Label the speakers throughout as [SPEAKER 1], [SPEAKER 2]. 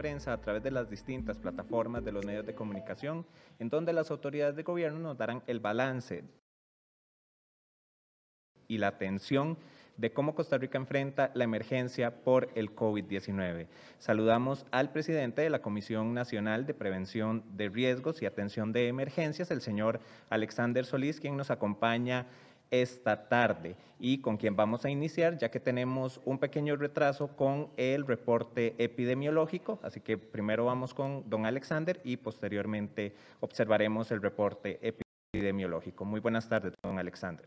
[SPEAKER 1] prensa a través de las distintas plataformas de los medios de comunicación, en donde las autoridades de gobierno nos darán el balance y la atención de cómo Costa Rica enfrenta la emergencia por el COVID-19. Saludamos al presidente de la Comisión Nacional de Prevención de Riesgos y Atención de Emergencias, el señor Alexander Solís, quien nos acompaña esta tarde y con quien vamos a iniciar, ya que tenemos un pequeño retraso con el reporte epidemiológico. Así que primero vamos con don Alexander y posteriormente
[SPEAKER 2] observaremos el reporte epidemiológico. Muy buenas tardes, don Alexander.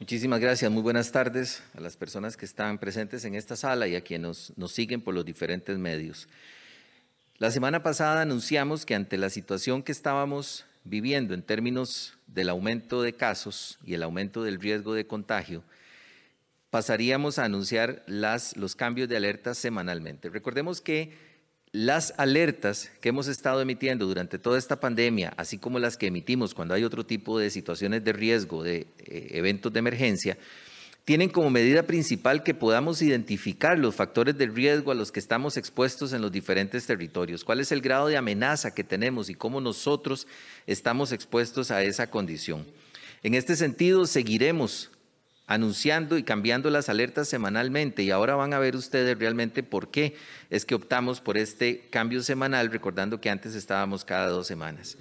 [SPEAKER 2] Muchísimas gracias, muy buenas tardes a las personas que están presentes en esta sala y a quienes nos, nos siguen por los diferentes medios. La semana pasada anunciamos que ante la situación que estábamos viviendo en términos del aumento de casos y el aumento del riesgo de contagio, pasaríamos a anunciar los cambios de alerta semanalmente. Recordemos que las alertas que hemos estado emitiendo durante toda esta pandemia, así como las que emitimos cuando hay otro tipo de situaciones de riesgo, de eh, eventos de emergencia, tienen como medida principal que podamos identificar los factores de riesgo a los que estamos expuestos en los diferentes territorios, cuál es el grado de amenaza que tenemos y cómo nosotros estamos expuestos a esa condición. En este sentido, seguiremos anunciando y cambiando las alertas semanalmente y ahora van a ver ustedes realmente por qué es que optamos por este cambio semanal, recordando que antes estábamos cada dos semanas.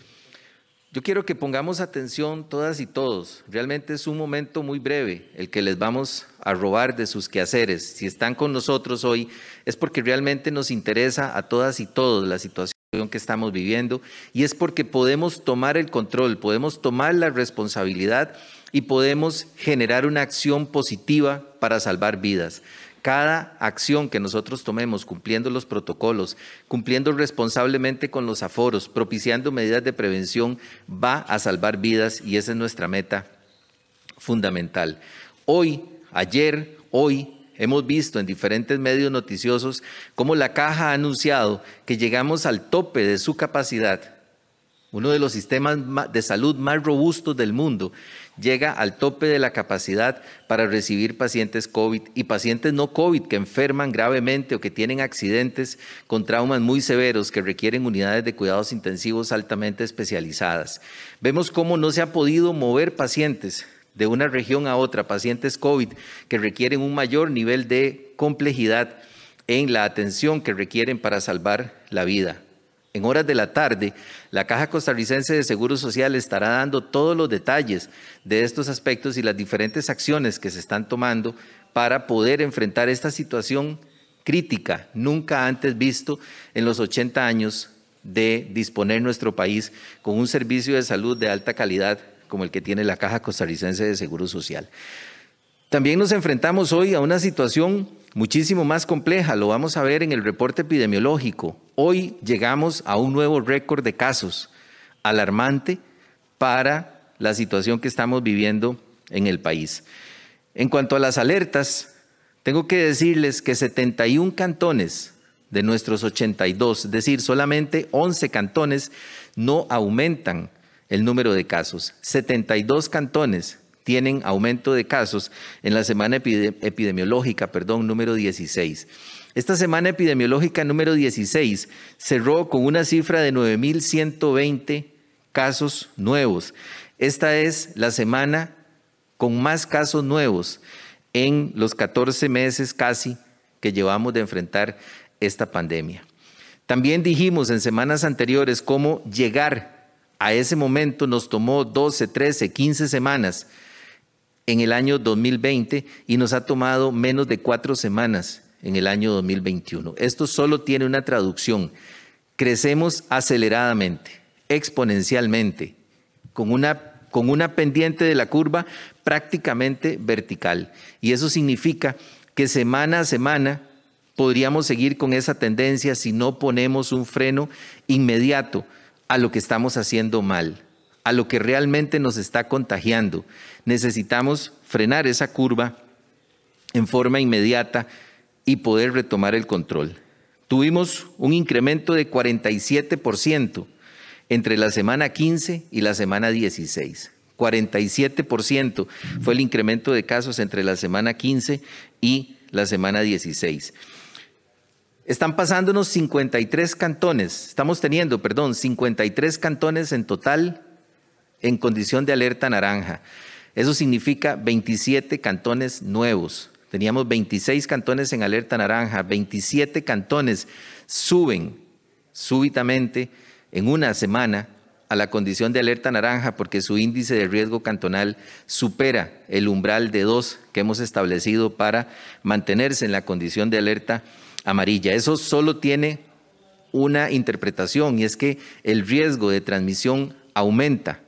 [SPEAKER 2] Yo quiero que pongamos atención todas y todos. Realmente es un momento muy breve el que les vamos a robar de sus quehaceres. Si están con nosotros hoy es porque realmente nos interesa a todas y todos la situación que estamos viviendo y es porque podemos tomar el control, podemos tomar la responsabilidad y podemos generar una acción positiva para salvar vidas. Cada acción que nosotros tomemos cumpliendo los protocolos, cumpliendo responsablemente con los aforos, propiciando medidas de prevención, va a salvar vidas y esa es nuestra meta fundamental. Hoy, ayer, hoy, Hemos visto en diferentes medios noticiosos cómo la caja ha anunciado que llegamos al tope de su capacidad uno de los sistemas de salud más robustos del mundo, llega al tope de la capacidad para recibir pacientes COVID y pacientes no COVID que enferman gravemente o que tienen accidentes con traumas muy severos que requieren unidades de cuidados intensivos altamente especializadas. Vemos cómo no se ha podido mover pacientes de una región a otra, pacientes COVID que requieren un mayor nivel de complejidad en la atención que requieren para salvar la vida. En horas de la tarde, la Caja Costarricense de Seguro Social estará dando todos los detalles de estos aspectos y las diferentes acciones que se están tomando para poder enfrentar esta situación crítica, nunca antes visto en los 80 años de disponer nuestro país con un servicio de salud de alta calidad como el que tiene la Caja Costarricense de Seguro Social. También nos enfrentamos hoy a una situación muchísimo más compleja, lo vamos a ver en el reporte epidemiológico. Hoy llegamos a un nuevo récord de casos alarmante para la situación que estamos viviendo en el país. En cuanto a las alertas, tengo que decirles que 71 cantones de nuestros 82, es decir, solamente 11 cantones no aumentan el número de casos. 72 cantones tienen aumento de casos en la semana epidemiológica, perdón, número 16. Esta semana epidemiológica número 16 cerró con una cifra de 9.120 casos nuevos. Esta es la semana con más casos nuevos en los 14 meses casi que llevamos de enfrentar esta pandemia. También dijimos en semanas anteriores cómo llegar a ese momento nos tomó 12, 13, 15 semanas en el año 2020 y nos ha tomado menos de cuatro semanas en el año 2021. Esto solo tiene una traducción. Crecemos aceleradamente, exponencialmente, con una con una pendiente de la curva prácticamente vertical. Y eso significa que semana a semana podríamos seguir con esa tendencia si no ponemos un freno inmediato a lo que estamos haciendo mal, a lo que realmente nos está contagiando. Necesitamos frenar esa curva en forma inmediata y poder retomar el control. Tuvimos un incremento de 47% entre la semana 15 y la semana 16. 47% fue el incremento de casos entre la semana 15 y la semana 16. Están pasándonos 53 cantones, estamos teniendo, perdón, 53 cantones en total en condición de alerta naranja. Eso significa 27 cantones nuevos. Teníamos 26 cantones en alerta naranja, 27 cantones suben súbitamente en una semana a la condición de alerta naranja porque su índice de riesgo cantonal supera el umbral de 2 que hemos establecido para mantenerse en la condición de alerta amarilla. Eso solo tiene una interpretación y es que el riesgo de transmisión aumenta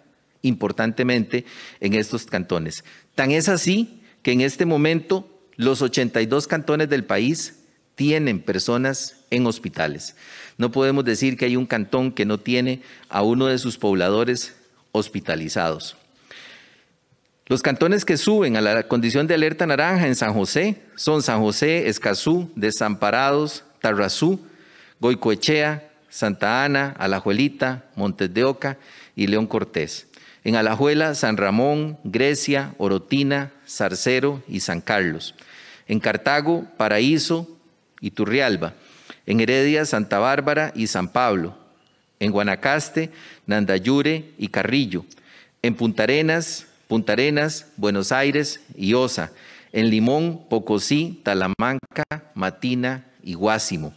[SPEAKER 2] importantemente en estos cantones. Tan es así que en este momento los 82 cantones del país tienen personas en hospitales. No podemos decir que hay un cantón que no tiene a uno de sus pobladores hospitalizados. Los cantones que suben a la condición de alerta naranja en San José son San José, Escazú, Desamparados, Tarrazú, Goicoechea, Santa Ana, Alajuelita, Montes de Oca y León Cortés en Alajuela, San Ramón, Grecia, Orotina, Zarcero y San Carlos. En Cartago, Paraíso y Turrialba. En Heredia, Santa Bárbara y San Pablo. En Guanacaste, Nandayure y Carrillo. En Punta Arenas, Buenos Aires y Osa. En Limón, Pocosí, Talamanca, Matina y Guásimo.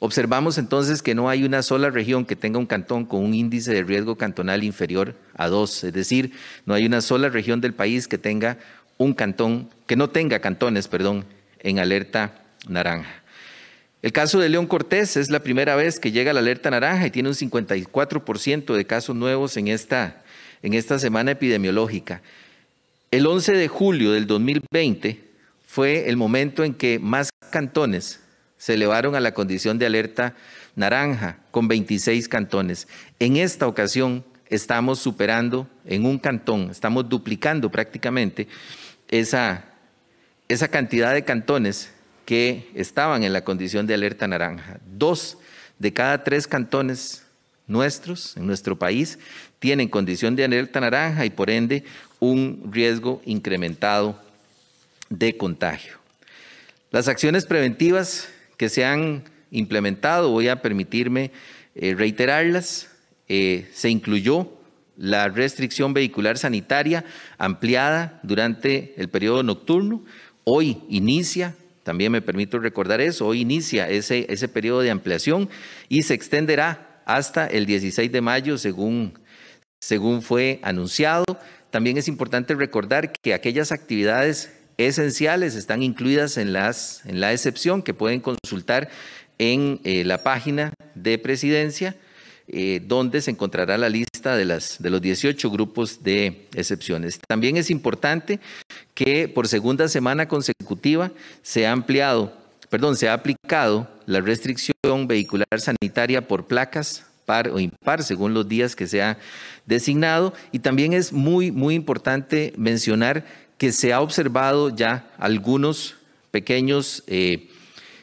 [SPEAKER 2] Observamos entonces que no hay una sola región que tenga un cantón con un índice de riesgo cantonal inferior a dos, es decir, no hay una sola región del país que tenga un cantón que no tenga cantones, perdón, en alerta naranja. El caso de León Cortés es la primera vez que llega a la alerta naranja y tiene un 54% de casos nuevos en esta, en esta semana epidemiológica. El 11 de julio del 2020 fue el momento en que más cantones se elevaron a la condición de alerta naranja con 26 cantones. En esta ocasión estamos superando en un cantón, estamos duplicando prácticamente esa, esa cantidad de cantones que estaban en la condición de alerta naranja. Dos de cada tres cantones nuestros, en nuestro país, tienen condición de alerta naranja y por ende un riesgo incrementado de contagio. Las acciones preventivas que se han implementado, voy a permitirme eh, reiterarlas. Eh, se incluyó la restricción vehicular sanitaria ampliada durante el periodo nocturno. Hoy inicia, también me permito recordar eso, hoy inicia ese, ese periodo de ampliación y se extenderá hasta el 16 de mayo, según, según fue anunciado. También es importante recordar que aquellas actividades esenciales están incluidas en, las, en la excepción que pueden consultar en eh, la página de presidencia, eh, donde se encontrará la lista de, las, de los 18 grupos de excepciones. También es importante que por segunda semana consecutiva se ha ampliado, perdón, se ha aplicado la restricción vehicular sanitaria por placas par o impar según los días que se ha designado. Y también es muy, muy importante mencionar que se ha observado ya algunos pequeños eh,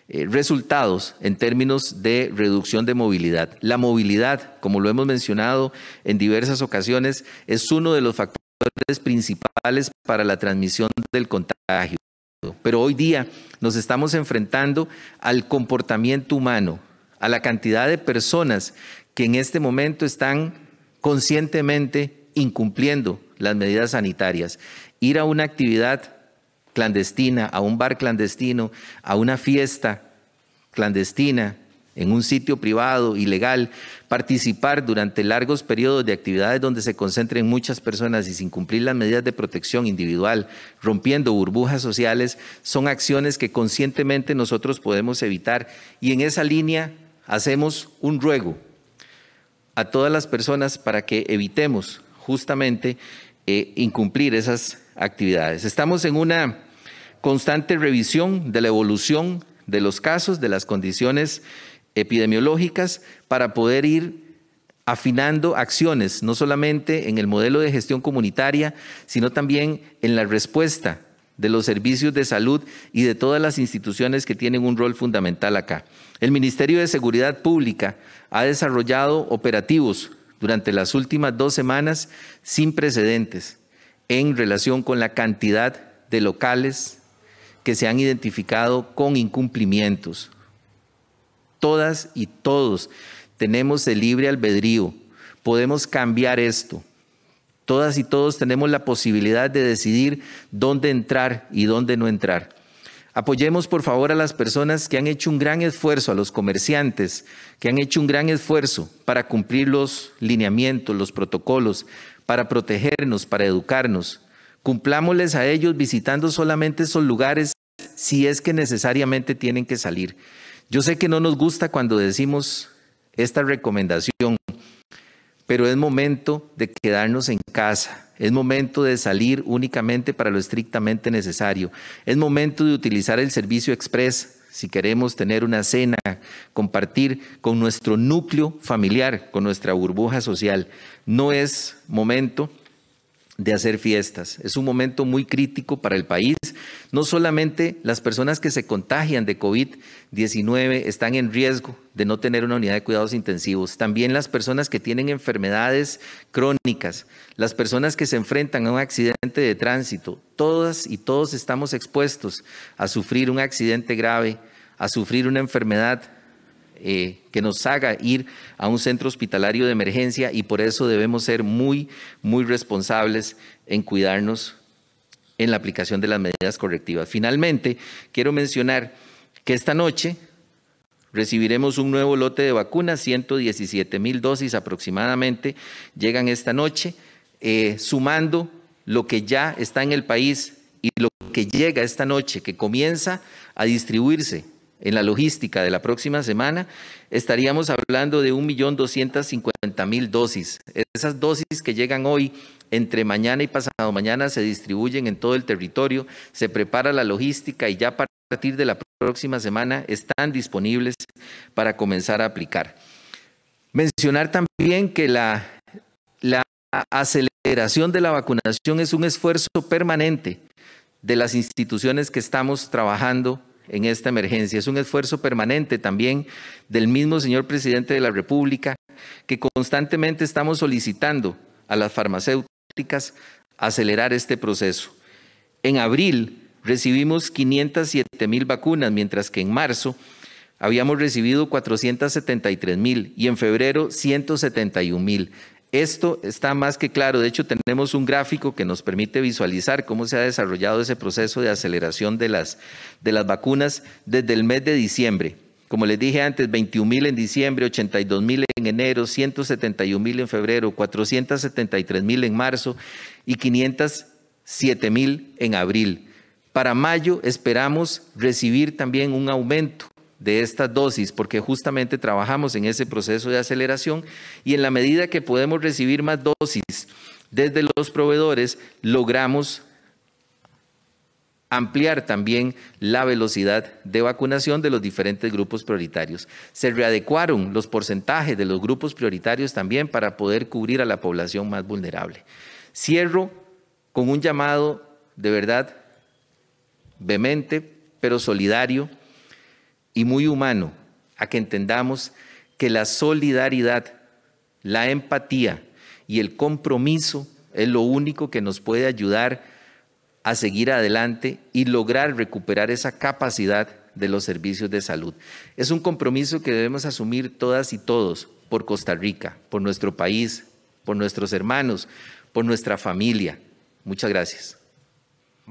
[SPEAKER 2] eh, resultados en términos de reducción de movilidad. La movilidad, como lo hemos mencionado en diversas ocasiones, es uno de los factores principales para la transmisión del contagio. Pero hoy día nos estamos enfrentando al comportamiento humano, a la cantidad de personas que en este momento están conscientemente incumpliendo las medidas sanitarias ir a una actividad clandestina, a un bar clandestino, a una fiesta clandestina, en un sitio privado, ilegal, participar durante largos periodos de actividades donde se concentren muchas personas y sin cumplir las medidas de protección individual, rompiendo burbujas sociales, son acciones que conscientemente nosotros podemos evitar. Y en esa línea hacemos un ruego a todas las personas para que evitemos justamente eh, incumplir esas actividades. Estamos en una constante revisión de la evolución de los casos, de las condiciones epidemiológicas, para poder ir afinando acciones, no solamente en el modelo de gestión comunitaria, sino también en la respuesta de los servicios de salud y de todas las instituciones que tienen un rol fundamental acá. El Ministerio de Seguridad Pública ha desarrollado operativos durante las últimas dos semanas sin precedentes en relación con la cantidad de locales que se han identificado con incumplimientos. Todas y todos tenemos el libre albedrío, podemos cambiar esto. Todas y todos tenemos la posibilidad de decidir dónde entrar y dónde no entrar. Apoyemos por favor a las personas que han hecho un gran esfuerzo, a los comerciantes que han hecho un gran esfuerzo para cumplir los lineamientos, los protocolos, para protegernos, para educarnos. Cumplámosles a ellos visitando solamente esos lugares si es que necesariamente tienen que salir. Yo sé que no nos gusta cuando decimos esta recomendación, pero es momento de quedarnos en casa. Es momento de salir únicamente para lo estrictamente necesario. Es momento de utilizar el servicio express si queremos tener una cena, compartir con nuestro núcleo familiar, con nuestra burbuja social. No es momento de hacer fiestas. Es un momento muy crítico para el país. No solamente las personas que se contagian de COVID-19 están en riesgo de no tener una unidad de cuidados intensivos, también las personas que tienen enfermedades crónicas, las personas que se enfrentan a un accidente de tránsito, todas y todos estamos expuestos a sufrir un accidente grave, a sufrir una enfermedad eh, que nos haga ir a un centro hospitalario de emergencia y por eso debemos ser muy, muy responsables en cuidarnos en la aplicación de las medidas correctivas. Finalmente, quiero mencionar que esta noche recibiremos un nuevo lote de vacunas, 117 mil dosis aproximadamente llegan esta noche, eh, sumando lo que ya está en el país y lo que llega esta noche, que comienza a distribuirse en la logística de la próxima semana, estaríamos hablando de 1.250.000 dosis. Esas dosis que llegan hoy, entre mañana y pasado mañana, se distribuyen en todo el territorio, se prepara la logística y ya a partir de la próxima semana están disponibles para comenzar a aplicar. Mencionar también que la, la aceleración de la vacunación es un esfuerzo permanente de las instituciones que estamos trabajando en esta emergencia. Es un esfuerzo permanente también del mismo señor presidente de la República, que constantemente estamos solicitando a las farmacéuticas acelerar este proceso. En abril recibimos 507 mil vacunas, mientras que en marzo habíamos recibido 473 mil y en febrero 171 mil. Esto está más que claro. De hecho, tenemos un gráfico que nos permite visualizar cómo se ha desarrollado ese proceso de aceleración de las, de las vacunas desde el mes de diciembre. Como les dije antes, 21 mil en diciembre, 82 mil en enero, 171 mil en febrero, 473 mil en marzo y 507 mil en abril. Para mayo esperamos recibir también un aumento de estas dosis, porque justamente trabajamos en ese proceso de aceleración y en la medida que podemos recibir más dosis desde los proveedores, logramos ampliar también la velocidad de vacunación de los diferentes grupos prioritarios. Se readecuaron los porcentajes de los grupos prioritarios también para poder cubrir a la población más vulnerable. Cierro con un llamado de verdad vehemente, pero solidario y muy humano a que entendamos que la solidaridad, la empatía y el compromiso es lo único que nos puede ayudar a seguir adelante y lograr recuperar esa capacidad de los servicios de salud. Es un compromiso que debemos asumir todas y todos por Costa Rica, por nuestro país, por nuestros hermanos, por nuestra familia. Muchas gracias.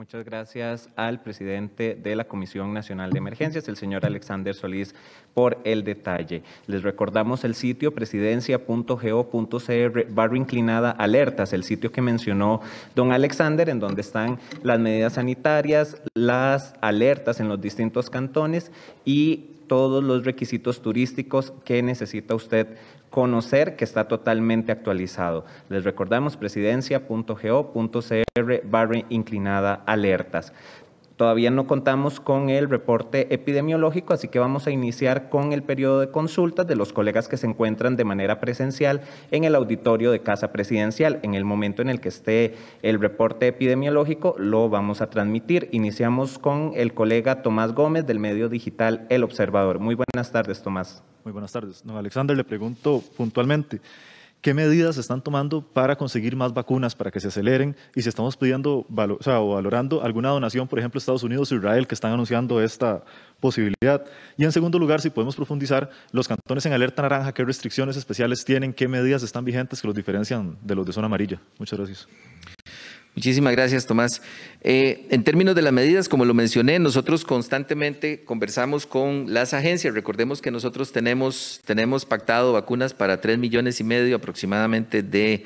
[SPEAKER 1] Muchas gracias al presidente de la Comisión Nacional de Emergencias, el señor Alexander Solís, por el detalle. Les recordamos el sitio presidencia.go.cr barro inclinada alertas, el sitio que mencionó don Alexander, en donde están las medidas sanitarias, las alertas en los distintos cantones y todos los requisitos turísticos que necesita usted conocer, que está totalmente actualizado. Les recordamos presidencia.go.cr inclinada alertas. Todavía no contamos con el reporte epidemiológico, así que vamos a iniciar con el periodo de consultas de los colegas que se encuentran de manera presencial en el auditorio de Casa Presidencial. En el momento en el que esté el reporte epidemiológico, lo vamos a transmitir. Iniciamos con el colega Tomás Gómez del medio digital El Observador. Muy buenas tardes, Tomás. Muy buenas tardes. Don Alexander, le pregunto puntualmente. ¿Qué medidas se están tomando para conseguir más vacunas, para que se aceleren? Y si estamos pidiendo o, valorando alguna donación, por ejemplo, Estados Unidos e Israel, que están anunciando esta posibilidad. Y en segundo lugar, si podemos profundizar, los cantones en alerta naranja, ¿qué restricciones especiales tienen? ¿Qué medidas están vigentes que los
[SPEAKER 2] diferencian de los de zona amarilla? Muchas gracias. Muchísimas gracias, Tomás. Eh, en términos de las medidas, como lo mencioné, nosotros constantemente conversamos con las agencias. Recordemos que nosotros tenemos, tenemos pactado vacunas para tres millones y medio aproximadamente de,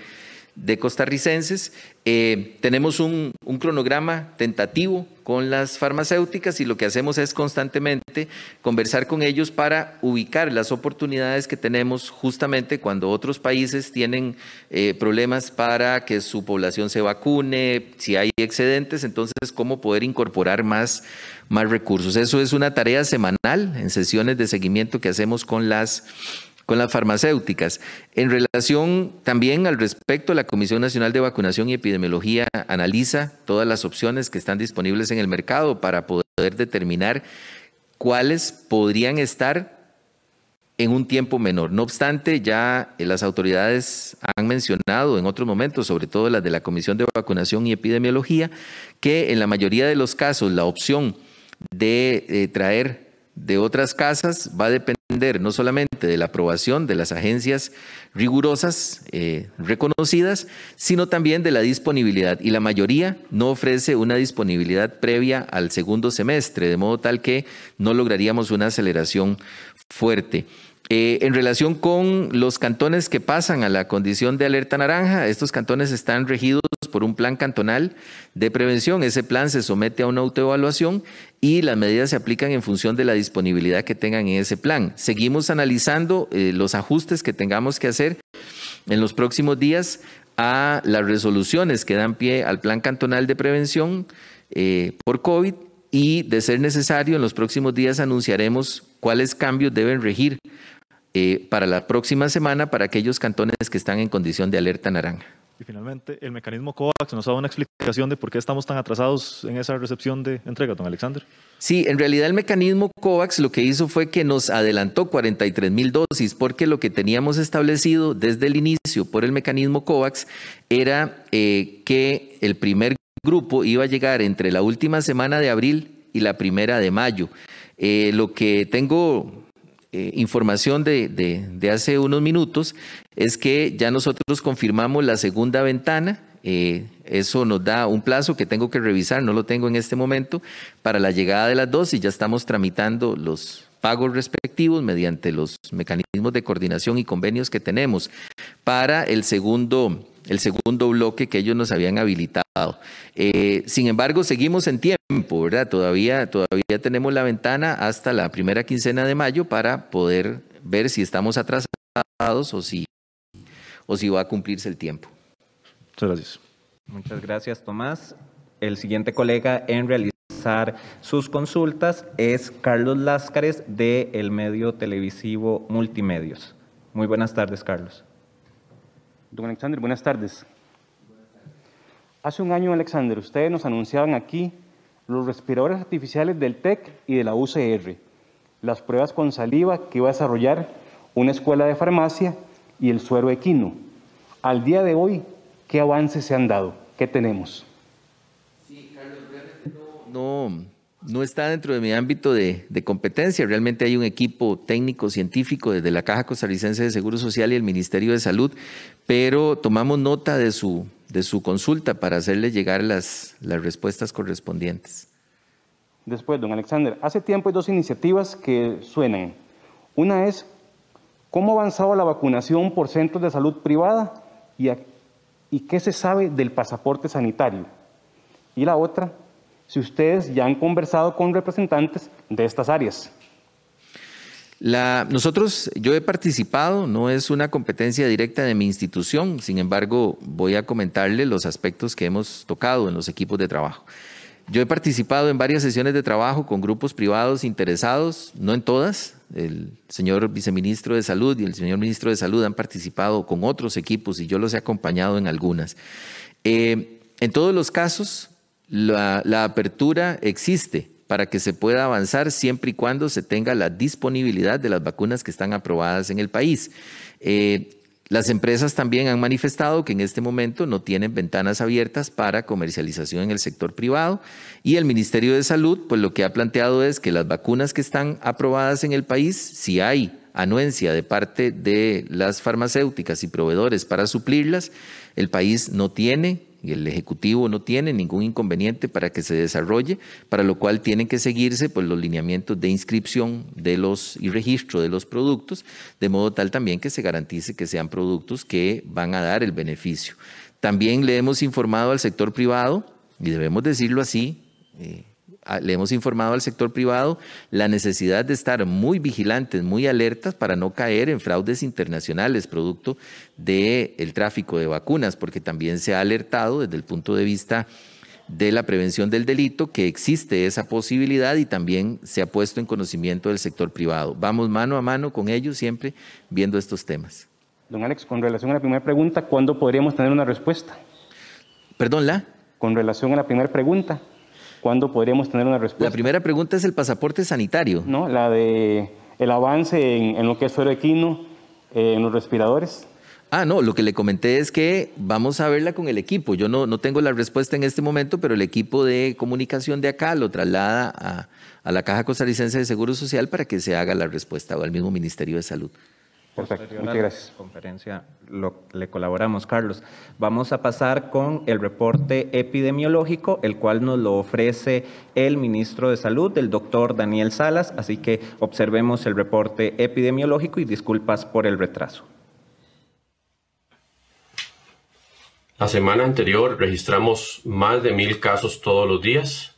[SPEAKER 2] costarricenses. Eh, tenemos un cronograma tentativo con las farmacéuticas y lo que hacemos es constantemente conversar con ellos para ubicar las oportunidades que tenemos justamente cuando otros países tienen eh, problemas para que su población se vacune, si hay excedentes, entonces cómo poder incorporar más, más recursos. Eso es una tarea semanal en sesiones de seguimiento que hacemos con las con las farmacéuticas. En relación también al respecto, la Comisión Nacional de Vacunación y Epidemiología analiza todas las opciones que están disponibles en el mercado para poder determinar cuáles podrían estar en un tiempo menor. No obstante, ya eh, las autoridades han mencionado en otros momentos, sobre todo las de la Comisión de Vacunación y Epidemiología, que en la mayoría de los casos la opción de eh, traer de otras casas va a depender no solamente de la aprobación de las agencias rigurosas eh, reconocidas, sino también de la disponibilidad. Y la mayoría no ofrece una disponibilidad previa al segundo semestre, de modo tal que no lograríamos una aceleración fuerte. Eh, en relación con los cantones que pasan a la condición de alerta naranja, estos cantones están regidos por un plan cantonal de prevención. Ese plan se somete a una autoevaluación y las medidas se aplican en función de la disponibilidad que tengan en ese plan. Seguimos analizando eh, los ajustes que tengamos que hacer en los próximos días a las resoluciones que dan pie al plan cantonal de prevención eh, por COVID y, de ser necesario, en los próximos días anunciaremos cuáles cambios deben regir eh, para la próxima semana para aquellos cantones que están en condición de alerta naranja. Y finalmente, el mecanismo COVAX nos da una explicación de por qué estamos tan atrasados en esa recepción de entrega, don Alexander. Sí, en realidad el mecanismo COVAX lo que hizo fue que nos adelantó 43 mil dosis, porque lo que teníamos establecido desde el inicio por el mecanismo COVAX era eh, que el primer grupo iba a llegar entre la última semana de abril y la primera de mayo. Eh, lo que tengo eh, información de, hace unos minutos es que ya nosotros confirmamos la segunda ventana. Eh, eso nos da un plazo que tengo que revisar, no lo tengo en este momento, para la llegada de las dos y ya estamos tramitando los pagos respectivos mediante los mecanismos de coordinación y convenios que tenemos para el segundo el segundo bloque que ellos nos habían habilitado. Eh, sin embargo, seguimos en tiempo, ¿verdad? Todavía, todavía tenemos la ventana hasta la primera quincena de mayo para poder ver si estamos atrasados o si, o si va a cumplirse el tiempo. Muchas gracias.
[SPEAKER 1] Muchas gracias, Tomás. El siguiente colega en realizar sus consultas es Carlos Láscares de el medio televisivo Multimedios. Muy buenas tardes, Carlos. Don
[SPEAKER 3] Alexander, buenas tardes. Hace un año, Alexander, ustedes nos anunciaban aquí los respiradores artificiales del TEC y de la UCR, las pruebas con saliva que iba a desarrollar una escuela de farmacia y el suero equino. Al día de hoy, ¿qué avances se han dado? ¿Qué tenemos? Sí,
[SPEAKER 2] Carlos, no no está dentro de mi ámbito de, competencia. Realmente hay un equipo técnico científico desde la Caja Costarricense de Seguro Social y el Ministerio de Salud, pero tomamos nota de su, consulta para hacerle llegar las, respuestas correspondientes.
[SPEAKER 3] Después, don Alexander, hace tiempo hay dos iniciativas que suenan. Una es cómo ha avanzado la vacunación por centros de salud privada y qué se sabe del pasaporte sanitario. Y la otra, si ustedes ya han conversado con representantes de estas áreas.
[SPEAKER 2] La, nosotros, yo he participado, no es una competencia directa de mi institución, sin embargo, voy a comentarle los aspectos que hemos tocado en los equipos de trabajo. Yo he participado en varias sesiones de trabajo con grupos privados interesados, no en todas. El señor viceministro de Salud y el señor ministro de Salud han participado con otros equipos y yo los he acompañado en algunas. Eh, en todos los casos, la, apertura existe para que se pueda avanzar siempre y cuando se tenga la disponibilidad de las vacunas que están aprobadas en el país. Eh, las empresas también han manifestado que en este momento no tienen ventanas abiertas para comercialización en el sector privado y el Ministerio de Salud pues lo que ha planteado es que las vacunas que están aprobadas en el país, si hay anuencia de parte de las farmacéuticas y proveedores para suplirlas, el país no tiene el Ejecutivo no tiene ningún inconveniente para que se desarrolle, para lo cual tienen que seguirse pues, los lineamientos de inscripción de los, y registro de los productos, de modo tal también que se garantice que sean productos que van a dar el beneficio. También le hemos informado al sector privado, y debemos decirlo así, eh, le hemos informado al sector privado la necesidad de estar muy vigilantes, muy alertas para no caer en fraudes internacionales producto del tráfico de vacunas, porque también se ha alertado desde el punto de vista de la prevención del delito que existe esa posibilidad y también se ha puesto en conocimiento del sector privado. Vamos mano a mano con ellos siempre viendo estos temas.
[SPEAKER 3] Don Alex, con relación a la primera pregunta, ¿cuándo podríamos tener una respuesta? Perdón, la. Con relación a la primera pregunta,
[SPEAKER 2] ¿Cuándo podríamos tener una respuesta? La primera pregunta es el pasaporte sanitario.
[SPEAKER 3] No, la de el avance
[SPEAKER 2] en, en lo que es suero equino, eh, en los respiradores. Ah, no, lo que le comenté es que vamos a verla con el equipo. Yo no, no tengo la respuesta en este momento, pero el equipo de comunicación de acá lo traslada a, a la Caja Costarricense de Seguro Social para que se haga la respuesta o al mismo Ministerio de Salud. Perfecto, muchas gracias.
[SPEAKER 1] Conferencia
[SPEAKER 2] le colaboramos,
[SPEAKER 1] Carlos. Vamos a pasar con el reporte epidemiológico, el cual nos lo ofrece el ministro de Salud, el doctor Daniel Salas. Así que observemos el reporte epidemiológico y disculpas por el retraso.
[SPEAKER 4] La semana anterior registramos más de mil casos todos los días.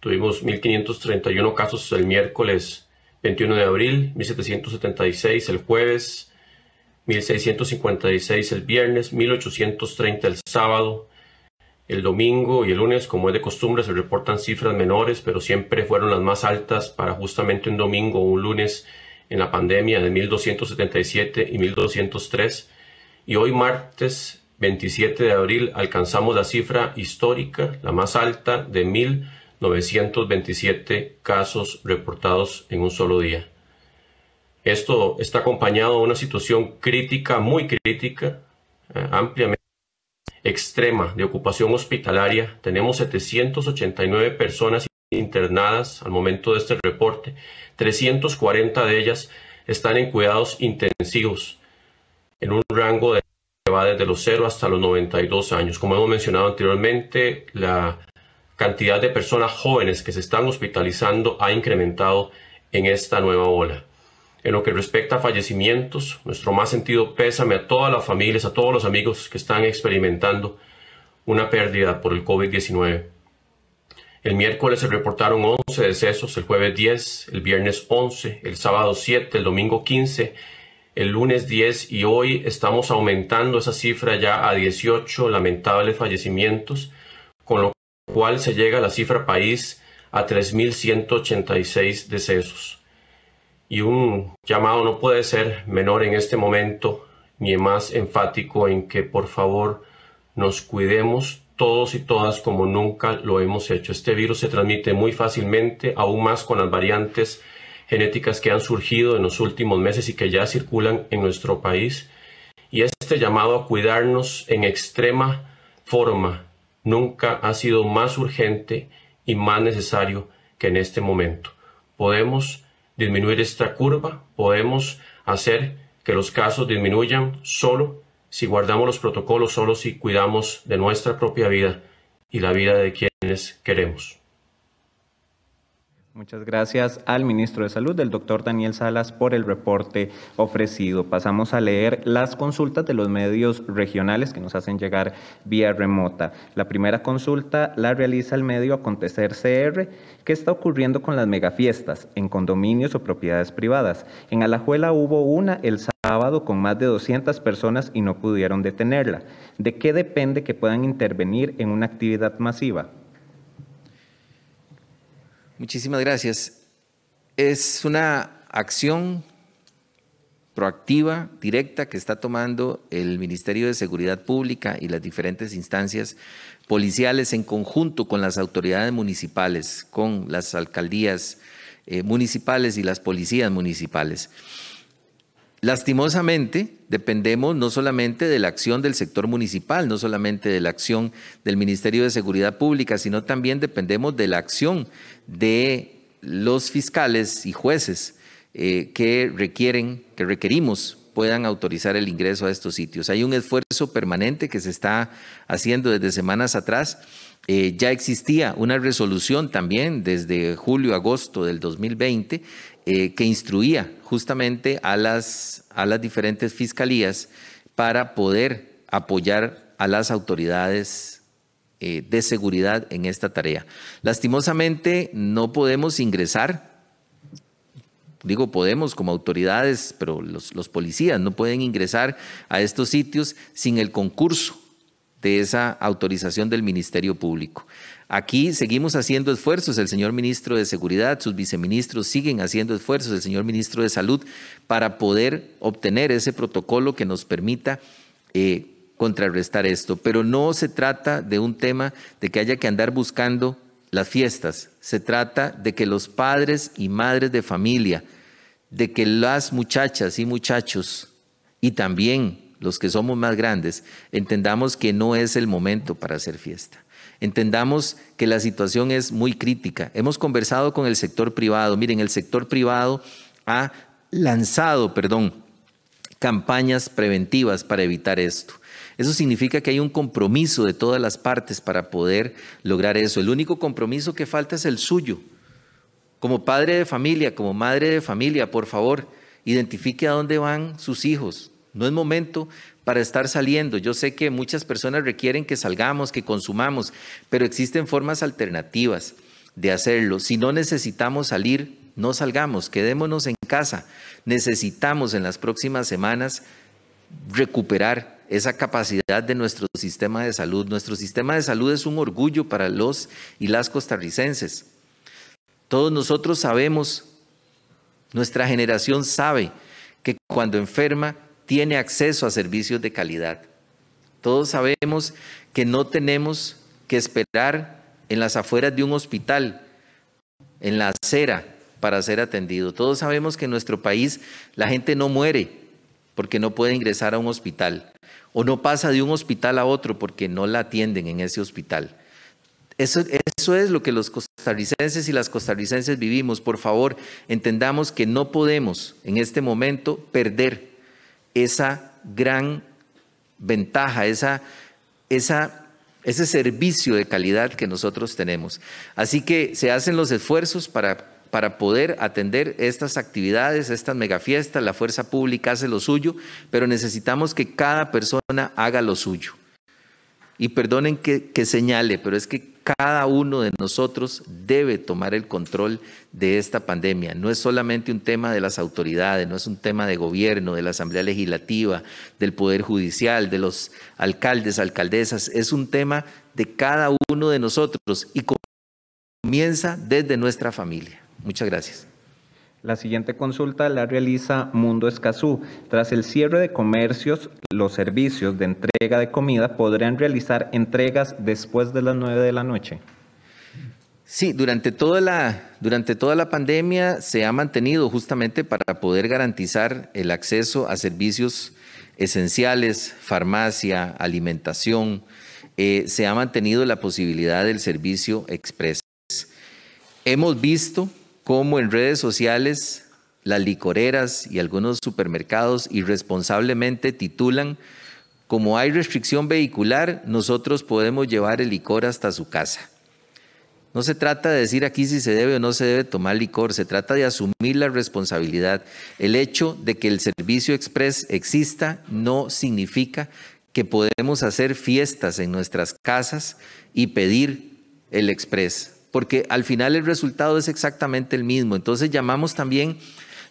[SPEAKER 4] Tuvimos 1.531 casos el miércoles 21 de abril, 1776 el jueves, 1656 el viernes, 1830 el sábado, el domingo y el lunes, como es de costumbre, se reportan cifras menores, pero siempre fueron las más altas para justamente un domingo o un lunes en la pandemia de 1277 y 1203. Y hoy martes 27 de abril alcanzamos la cifra histórica, la más alta de 1000. 927 casos reportados en un solo día. Esto está acompañado de una situación crítica, muy crítica, eh, ampliamente extrema de ocupación hospitalaria. Tenemos 789 personas internadas al momento de este reporte. 340 de ellas están en cuidados intensivos, en un rango de, que va desde los 0 hasta los 92 años. Como hemos mencionado anteriormente, la cantidad de personas jóvenes que se están hospitalizando ha incrementado en esta nueva ola. En lo que respecta a fallecimientos, nuestro más sentido pésame a todas las familias, a todos los amigos que están experimentando una pérdida por el COVID-19. El miércoles se reportaron 11 decesos, el jueves 10, el viernes 11, el sábado 7, el domingo 15, el lunes 10 y hoy estamos aumentando esa cifra ya a 18 lamentables fallecimientos, con lo cual se llega a la cifra país a 3.186 decesos. Y un llamado no puede ser menor en este momento ni más enfático en que por favor nos cuidemos todos y todas como nunca lo hemos hecho. Este virus se transmite muy fácilmente, aún más con las variantes genéticas que han surgido en los últimos meses y que ya circulan en nuestro país. Y este llamado a cuidarnos en extrema forma nunca ha sido más urgente y más necesario que en este momento. Podemos disminuir esta curva, podemos hacer que los casos disminuyan solo si guardamos los protocolos, solo si cuidamos de nuestra propia vida y la vida de quienes queremos.
[SPEAKER 1] Muchas gracias al ministro de Salud, el doctor Daniel Salas, por el reporte ofrecido. Pasamos a leer las consultas de los medios regionales que nos hacen llegar vía remota. La primera consulta la realiza el medio Acontecer CR. ¿Qué está ocurriendo con las megafiestas en condominios o propiedades privadas? En Alajuela hubo una el sábado con más de 200 personas y no pudieron detenerla. ¿De qué depende que puedan intervenir en una actividad masiva?
[SPEAKER 2] Muchísimas gracias. Es una acción proactiva, directa, que está tomando el Ministerio de Seguridad Pública y las diferentes instancias policiales en conjunto con las autoridades municipales, con las alcaldías eh, municipales y las policías municipales. Lastimosamente, dependemos no solamente de la acción del sector municipal, no solamente de la acción del Ministerio de Seguridad Pública, sino también dependemos de la acción de los fiscales y jueces eh, que requieren, que requerimos puedan autorizar el ingreso a estos sitios. Hay un esfuerzo permanente que se está haciendo desde semanas atrás. Eh, ya existía una resolución también desde julio, agosto del 2020 eh, que instruía justamente a las, a las diferentes fiscalías para poder apoyar a las autoridades eh, de seguridad en esta tarea. Lastimosamente no podemos ingresar, digo podemos como autoridades, pero los, los policías no pueden ingresar a estos sitios sin el concurso de esa autorización del Ministerio Público. Aquí seguimos haciendo esfuerzos, el señor ministro de Seguridad, sus viceministros siguen haciendo esfuerzos, el señor ministro de Salud, para poder obtener ese protocolo que nos permita eh, contrarrestar esto. Pero no se trata de un tema de que haya que andar buscando las fiestas, se trata de que los padres y madres de familia, de que las muchachas y muchachos, y también los que somos más grandes, entendamos que no es el momento para hacer fiesta. Entendamos que la situación es muy crítica. Hemos conversado con el sector privado. Miren, el sector privado ha lanzado, perdón, campañas preventivas para evitar esto. Eso significa que hay un compromiso de todas las partes para poder lograr eso. El único compromiso que falta es el suyo. Como padre de familia, como madre de familia, por favor, identifique a dónde van sus hijos, no es momento para estar saliendo. Yo sé que muchas personas requieren que salgamos, que consumamos, pero existen formas alternativas de hacerlo. Si no necesitamos salir, no salgamos, quedémonos en casa. Necesitamos en las próximas semanas recuperar esa capacidad de nuestro sistema de salud. Nuestro sistema de salud es un orgullo para los y las costarricenses. Todos nosotros sabemos, nuestra generación sabe que cuando enferma tiene acceso a servicios de calidad. Todos sabemos que no tenemos que esperar en las afueras de un hospital, en la acera, para ser atendido. Todos sabemos que en nuestro país la gente no muere porque no puede ingresar a un hospital o no pasa de un hospital a otro porque no la atienden en ese hospital. Eso, es lo que los costarricenses y las costarricenses vivimos. Por favor, entendamos que no podemos en este momento perder esa gran ventaja, esa, ese servicio de calidad que nosotros tenemos. Así que se hacen los esfuerzos para, para poder atender estas actividades, estas megafiestas, la fuerza pública hace lo suyo, pero necesitamos que cada persona haga lo suyo. Y perdonen que señale, pero es que cada uno de nosotros debe tomar el control de esta pandemia. No es solamente un tema de las autoridades, no es un tema de gobierno, de la Asamblea Legislativa, del Poder Judicial, de los alcaldes, alcaldesas. Es un tema de cada uno de nosotros y comienza desde nuestra familia. Muchas gracias. La siguiente consulta la realiza
[SPEAKER 1] Mundo Escazú. Tras el cierre de comercios, los servicios de entrega de comida podrían realizar entregas después de las 9 de la noche. Sí,
[SPEAKER 2] durante toda la, durante toda la pandemia se ha mantenido justamente para poder garantizar el acceso a servicios esenciales, farmacia, alimentación. Eh, se ha mantenido la posibilidad del servicio express. Hemos visto como en redes sociales las licoreras y algunos supermercados irresponsablemente titulan, como hay restricción vehicular, nosotros podemos llevar el licor hasta su casa. No se trata de decir aquí si se debe o no se debe tomar licor, se trata de asumir la responsabilidad. El hecho de que el servicio express exista no significa que podemos hacer fiestas en nuestras casas y pedir el express porque al final el resultado es exactamente el mismo. Entonces llamamos también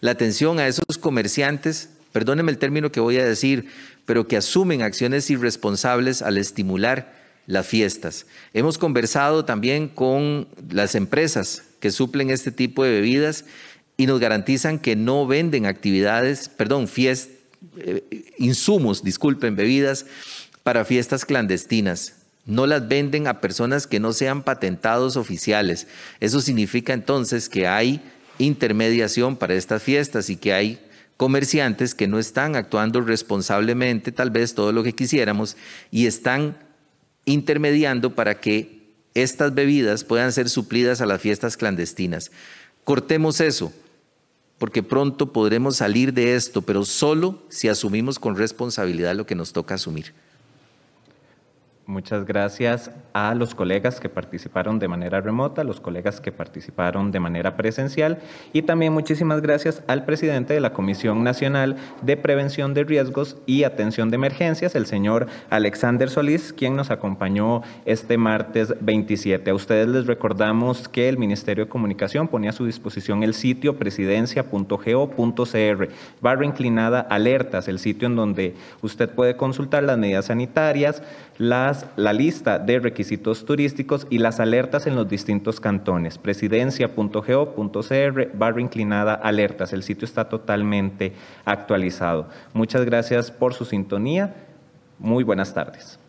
[SPEAKER 2] la atención a esos comerciantes, perdónenme el término que voy a decir, pero que asumen acciones irresponsables al estimular las fiestas. Hemos conversado también con las empresas que suplen este tipo de bebidas y nos garantizan que no venden actividades, perdón, eh, insumos, disculpen, bebidas para fiestas clandestinas. No las venden a personas que no sean patentados oficiales. Eso significa entonces que hay intermediación para estas fiestas y que hay comerciantes que no están actuando responsablemente, tal vez todo lo que quisiéramos, y están intermediando para que estas bebidas puedan ser suplidas a las fiestas clandestinas. Cortemos eso, porque pronto podremos salir de esto, pero solo si asumimos con responsabilidad lo que nos toca asumir.
[SPEAKER 1] Muchas gracias a los colegas que
[SPEAKER 2] participaron
[SPEAKER 1] de manera remota, los colegas que participaron de manera presencial y también muchísimas gracias al presidente de la Comisión Nacional de Prevención de Riesgos y Atención de Emergencias, el señor Alexander Solís, quien nos acompañó este martes 27. A ustedes les recordamos que el Ministerio de Comunicación ponía a su disposición el sitio presidencia.go.cr barra inclinada alertas, el sitio en donde usted puede consultar las medidas sanitarias, las la lista de requisitos turísticos y las alertas en los distintos cantones. Presidencia.go.cr barra inclinada alertas. El sitio está totalmente actualizado. Muchas gracias por su sintonía. Muy buenas tardes.